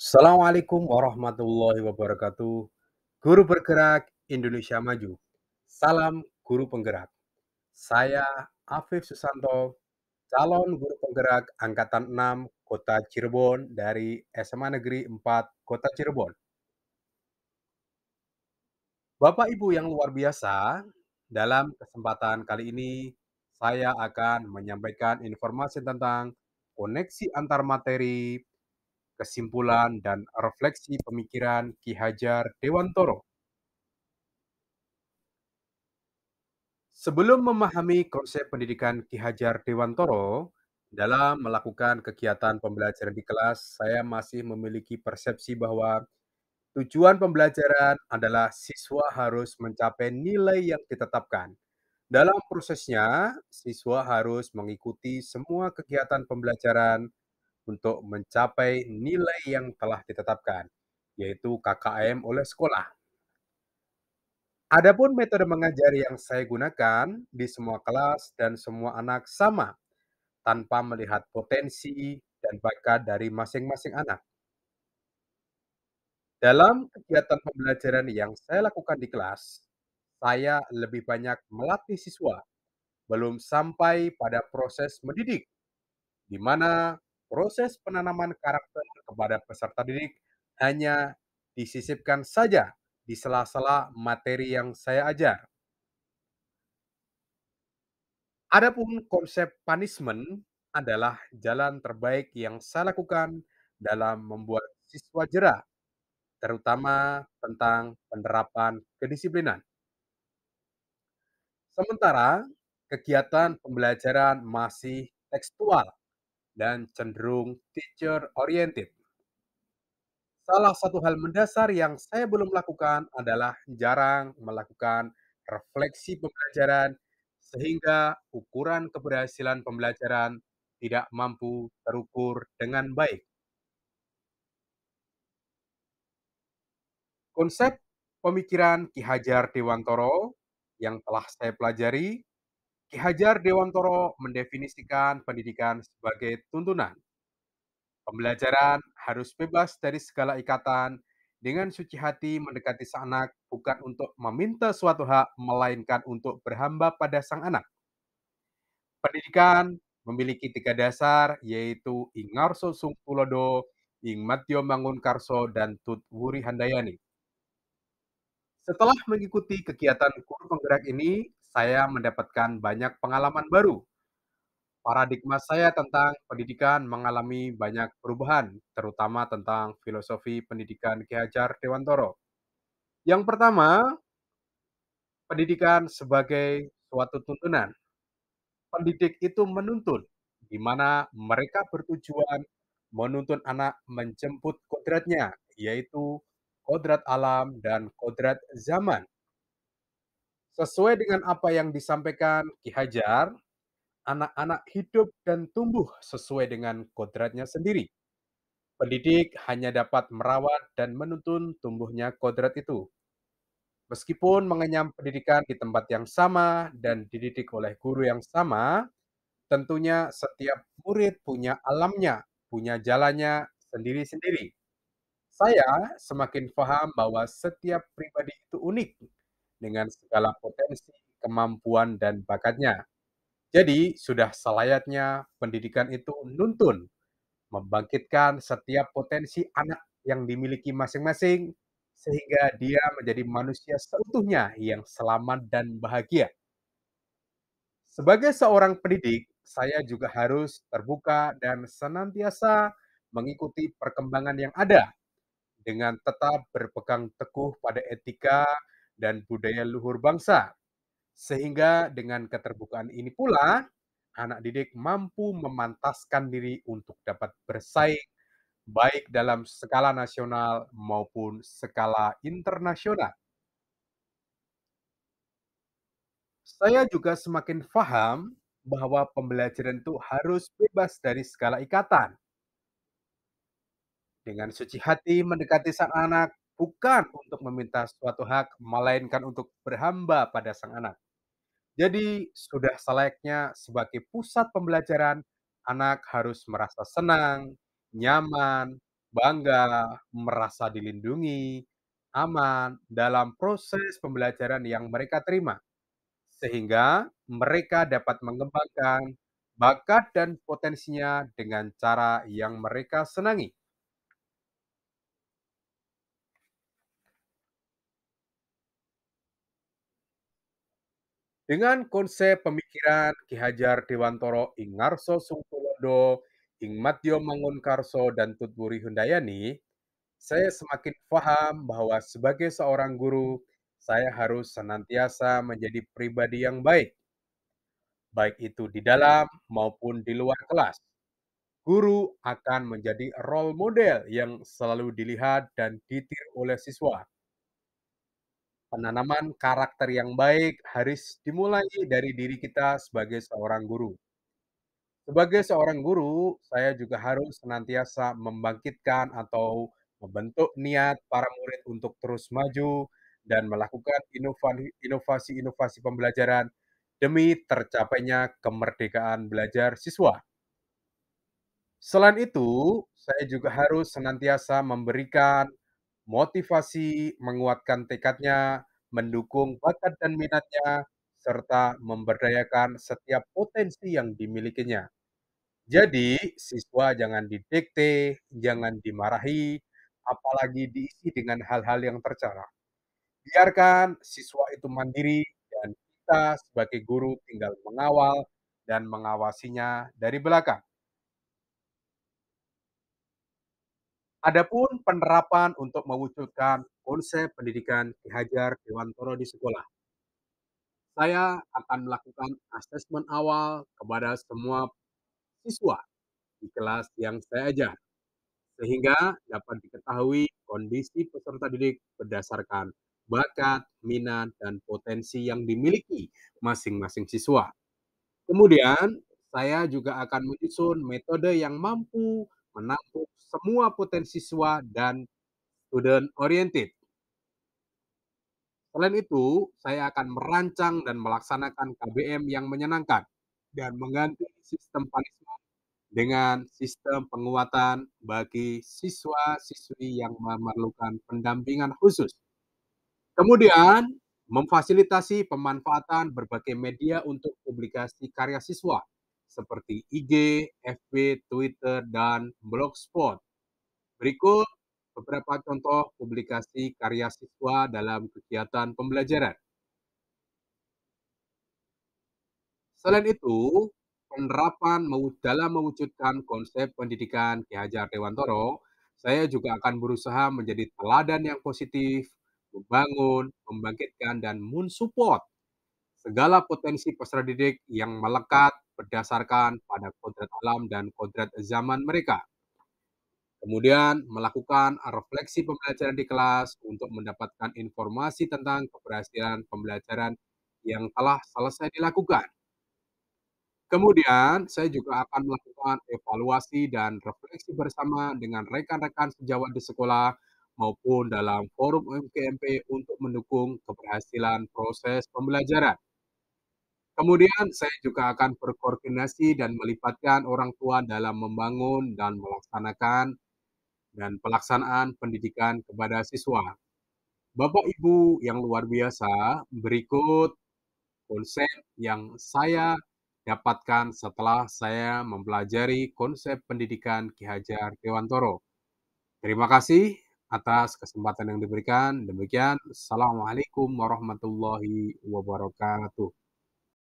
Assalamualaikum warahmatullahi wabarakatuh. Guru Bergerak Indonesia Maju. Salam Guru Penggerak. Saya Afif Susanto, calon guru penggerak Angkatan 6 Kota Cirebon dari SMA Negeri 4 Kota Cirebon. Bapak Ibu yang luar biasa, dalam kesempatan kali ini saya akan menyampaikan informasi tentang koneksi antar materi kesimpulan dan refleksi pemikiran Ki Hajar Dewantoro. Sebelum memahami konsep pendidikan Ki Hajar Dewantoro, dalam melakukan kegiatan pembelajaran di kelas, saya masih memiliki persepsi bahwa tujuan pembelajaran adalah siswa harus mencapai nilai yang ditetapkan. Dalam prosesnya, siswa harus mengikuti semua kegiatan pembelajaran, untuk mencapai nilai yang telah ditetapkan, yaitu KKM oleh sekolah. Adapun metode mengajar yang saya gunakan di semua kelas dan semua anak sama, tanpa melihat potensi dan bakat dari masing-masing anak. Dalam kegiatan pembelajaran yang saya lakukan di kelas, saya lebih banyak melatih siswa, belum sampai pada proses mendidik, di mana proses penanaman karakter kepada peserta didik hanya disisipkan saja di sela-sela materi yang saya ajar. Adapun konsep punishment adalah jalan terbaik yang saya lakukan dalam membuat siswa jera, terutama tentang penerapan kedisiplinan. Sementara kegiatan pembelajaran masih tekstual dan cenderung teacher oriented. Salah satu hal mendasar yang saya belum lakukan adalah jarang melakukan refleksi pembelajaran sehingga ukuran keberhasilan pembelajaran tidak mampu terukur dengan baik. Konsep pemikiran Ki Hajar Dewantoro yang telah saya pelajari Ki Hajar Dewantoro mendefinisikan pendidikan sebagai tuntunan. Pembelajaran harus bebas dari segala ikatan, dengan suci hati mendekati sang anak bukan untuk meminta suatu hak, melainkan untuk berhamba pada sang anak. Pendidikan memiliki tiga dasar, yaitu Ingarso Sung Tulodo, Ing Mangun Karso, dan Tut Wuri Handayani. Setelah mengikuti kegiatan guru penggerak ini, saya mendapatkan banyak pengalaman baru. Paradigma saya tentang pendidikan mengalami banyak perubahan, terutama tentang filosofi pendidikan Ki Hajar Dewantoro. Yang pertama, pendidikan sebagai suatu tuntunan. Pendidik itu menuntun, di mana mereka bertujuan menuntun anak menjemput kodratnya, yaitu kodrat alam dan kodrat zaman. Sesuai dengan apa yang disampaikan Ki Hajar, anak-anak hidup dan tumbuh sesuai dengan kodratnya sendiri. Pendidik hanya dapat merawat dan menuntun tumbuhnya kodrat itu. Meskipun mengenyam pendidikan di tempat yang sama dan dididik oleh guru yang sama, tentunya setiap murid punya alamnya, punya jalannya sendiri-sendiri. Saya semakin paham bahwa setiap pribadi itu unik dengan segala potensi, kemampuan, dan bakatnya. Jadi, sudah selayaknya pendidikan itu nuntun, membangkitkan setiap potensi anak yang dimiliki masing-masing, sehingga dia menjadi manusia seutuhnya yang selamat dan bahagia. Sebagai seorang pendidik, saya juga harus terbuka dan senantiasa mengikuti perkembangan yang ada dengan tetap berpegang teguh pada etika dan budaya luhur bangsa. Sehingga dengan keterbukaan ini pula, anak didik mampu memantaskan diri untuk dapat bersaing baik dalam skala nasional maupun skala internasional. Saya juga semakin paham bahwa pembelajaran itu harus bebas dari segala ikatan. Dengan suci hati mendekati sang anak, bukan untuk meminta suatu hak, melainkan untuk berhamba pada sang anak. Jadi, sudah selayaknya sebagai pusat pembelajaran, anak harus merasa senang, nyaman, bangga, merasa dilindungi, aman dalam proses pembelajaran yang mereka terima, sehingga mereka dapat mengembangkan bakat dan potensinya dengan cara yang mereka senangi. Dengan konsep pemikiran Ki Hajar Dewantoro Ingarso Sungkulodo, Ing Mangun Mangunkarso, dan Tutburi Hundayani, saya semakin paham bahwa sebagai seorang guru, saya harus senantiasa menjadi pribadi yang baik, baik itu di dalam maupun di luar kelas. Guru akan menjadi role model yang selalu dilihat dan ditiru oleh siswa penanaman karakter yang baik harus dimulai dari diri kita sebagai seorang guru. Sebagai seorang guru, saya juga harus senantiasa membangkitkan atau membentuk niat para murid untuk terus maju dan melakukan inovasi-inovasi pembelajaran demi tercapainya kemerdekaan belajar siswa. Selain itu, saya juga harus senantiasa memberikan motivasi, menguatkan tekadnya, mendukung bakat dan minatnya, serta memberdayakan setiap potensi yang dimilikinya. Jadi, siswa jangan didikte, jangan dimarahi, apalagi diisi dengan hal-hal yang tercela. Biarkan siswa itu mandiri dan kita sebagai guru tinggal mengawal dan mengawasinya dari belakang. Adapun penerapan untuk mewujudkan konsep pendidikan Ki Hajar Dewantoro di sekolah. Saya akan melakukan asesmen awal kepada semua siswa di kelas yang saya ajar, sehingga dapat diketahui kondisi peserta didik berdasarkan bakat, minat, dan potensi yang dimiliki masing-masing siswa. Kemudian, saya juga akan menyusun metode yang mampu menampung semua potensi siswa dan student oriented. Selain itu, saya akan merancang dan melaksanakan KBM yang menyenangkan dan mengganti sistem punishment dengan sistem penguatan bagi siswa-siswi yang memerlukan pendampingan khusus. Kemudian, memfasilitasi pemanfaatan berbagai media untuk publikasi karya siswa seperti IG, FB, Twitter, dan Blogspot. Berikut beberapa contoh publikasi karya siswa dalam kegiatan pembelajaran. Selain itu, penerapan dalam mewujudkan konsep pendidikan Ki Hajar Dewantoro, saya juga akan berusaha menjadi teladan yang positif, membangun, membangkitkan, dan mensupport segala potensi peserta didik yang melekat berdasarkan pada kodrat alam dan kodrat zaman mereka. Kemudian melakukan refleksi pembelajaran di kelas untuk mendapatkan informasi tentang keberhasilan pembelajaran yang telah selesai dilakukan. Kemudian saya juga akan melakukan evaluasi dan refleksi bersama dengan rekan-rekan sejawat di sekolah maupun dalam forum MKMP untuk mendukung keberhasilan proses pembelajaran. Kemudian saya juga akan berkoordinasi dan melibatkan orang tua dalam membangun dan melaksanakan dan pelaksanaan pendidikan kepada siswa. Bapak Ibu yang luar biasa, berikut konsep yang saya dapatkan setelah saya mempelajari konsep pendidikan Ki Hajar Dewantoro. Terima kasih atas kesempatan yang diberikan. Demikian, Assalamualaikum warahmatullahi wabarakatuh.